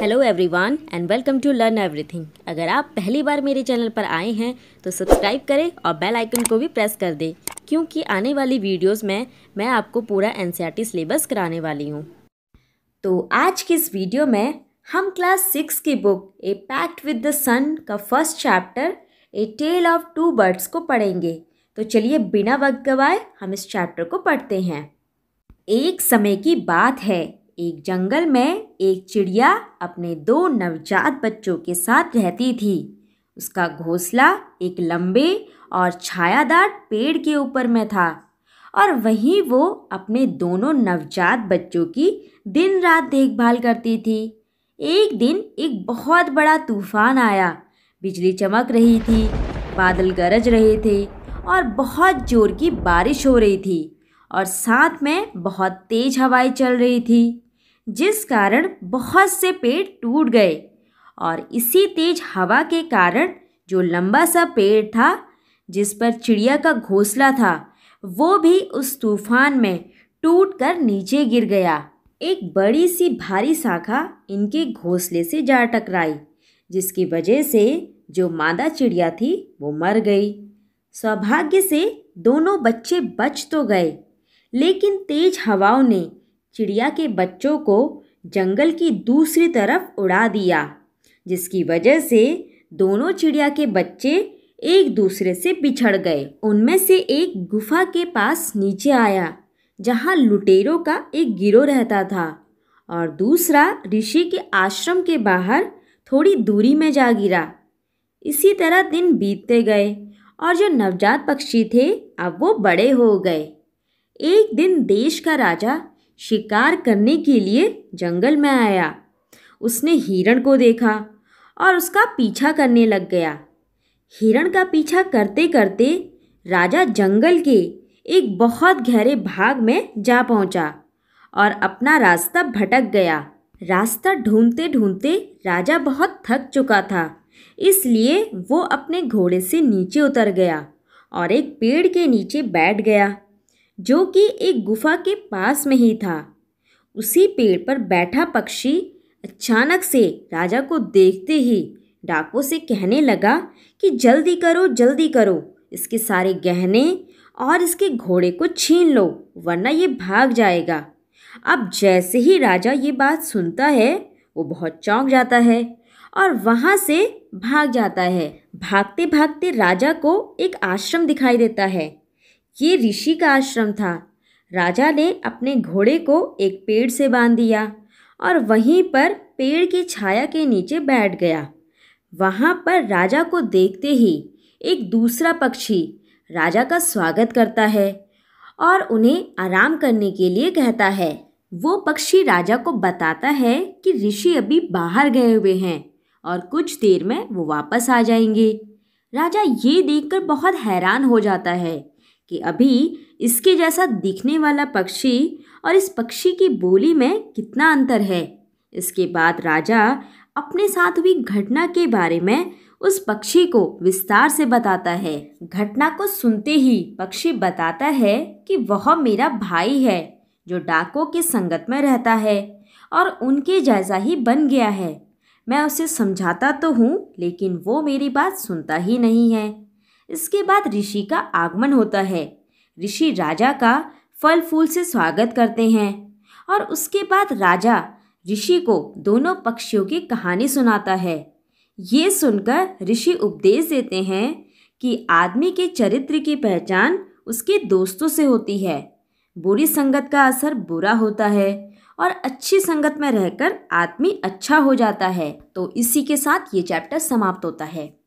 hello everyone and welcome to learn everything अगर आप पहली बार मेरे चैनल पर आए हैं तो सब्सक्राइब करें और बेल आइकन को भी प्रेस कर दें क्योंकि आने वाली वीडियोस में मैं आपको पूरा एन सिलेबस e कराने वाली हूँ तो आज की इस वीडियो में हम क्लास सिक्स की book a pact with the sun का first chapter a tale of two birds को पढ़ेंगे तो चलिए बिना वक्त गवाए हम इस चैप्टर को पढ़ते हैं एक समय की बात है एक जंगल में एक चिड़िया अपने दो नवजात बच्चों के साथ रहती थी उसका घोंसला एक लंबे और छायादार पेड़ के ऊपर में था और वहीं वो अपने दोनों नवजात बच्चों की दिन रात देखभाल करती थी एक दिन एक बहुत बड़ा तूफान आया बिजली चमक रही थी बादल गरज रहे थे और बहुत ज़ोर की बारिश हो रही थी और साथ में बहुत तेज़ हवाएं चल रही थी जिस कारण बहुत से पेड़ टूट गए और इसी तेज हवा के कारण जो लंबा सा पेड़ था जिस पर चिड़िया का घोंसला था वो भी उस तूफान में टूट कर नीचे गिर गया एक बड़ी सी भारी शाखा इनके घोंसले से जा टकराई जिसकी वजह से जो मादा चिड़िया थी वो मर गई सौभाग्य से दोनों बच्चे बच तो गए लेकिन तेज हवाओं ने चिड़िया के बच्चों को जंगल की दूसरी तरफ उड़ा दिया जिसकी वजह से दोनों चिड़िया के बच्चे एक दूसरे से बिछड़ गए उनमें से एक गुफा के पास नीचे आया जहाँ लुटेरों का एक गिरोह रहता था और दूसरा ऋषि के आश्रम के बाहर थोड़ी दूरी में जा गिरा इसी तरह दिन बीतते गए और जो नवजात पक्षी थे अब वो बड़े हो गए एक दिन देश का राजा शिकार करने के लिए जंगल में आया उसने हिरण को देखा और उसका पीछा करने लग गया हिरण का पीछा करते करते राजा जंगल के एक बहुत गहरे भाग में जा पहुंचा और अपना रास्ता भटक गया रास्ता ढूंढते ढूंढते राजा बहुत थक चुका था इसलिए वो अपने घोड़े से नीचे उतर गया और एक पेड़ के नीचे बैठ गया जो कि एक गुफा के पास में ही था उसी पेड़ पर बैठा पक्षी अचानक से राजा को देखते ही डाकू से कहने लगा कि जल्दी करो जल्दी करो इसके सारे गहने और इसके घोड़े को छीन लो वरना ये भाग जाएगा अब जैसे ही राजा ये बात सुनता है वो बहुत चौंक जाता है और वहाँ से भाग जाता है भागते भागते राजा को एक आश्रम दिखाई देता है ये ऋषि का आश्रम था राजा ने अपने घोड़े को एक पेड़ से बांध दिया और वहीं पर पेड़ की छाया के नीचे बैठ गया वहाँ पर राजा को देखते ही एक दूसरा पक्षी राजा का स्वागत करता है और उन्हें आराम करने के लिए कहता है वो पक्षी राजा को बताता है कि ऋषि अभी बाहर गए हुए हैं और कुछ देर में वो वापस आ जाएंगे राजा ये देखकर बहुत हैरान हो जाता है कि अभी इसके जैसा दिखने वाला पक्षी और इस पक्षी की बोली में कितना अंतर है इसके बाद राजा अपने साथ हुई घटना के बारे में उस पक्षी को विस्तार से बताता है घटना को सुनते ही पक्षी बताता है कि वह मेरा भाई है जो डाकों के संगत में रहता है और उनके जैसा ही बन गया है मैं उसे समझाता तो हूँ लेकिन वो मेरी बात सुनता ही नहीं है इसके बाद ऋषि का आगमन होता है ऋषि राजा का फल फूल से स्वागत करते हैं और उसके बाद राजा ऋषि को दोनों पक्षियों की कहानी सुनाता है ये सुनकर ऋषि उपदेश देते हैं कि आदमी के चरित्र की पहचान उसके दोस्तों से होती है बुरी संगत का असर बुरा होता है और अच्छी संगत में रहकर आदमी अच्छा हो जाता है तो इसी के साथ ये चैप्टर समाप्त होता है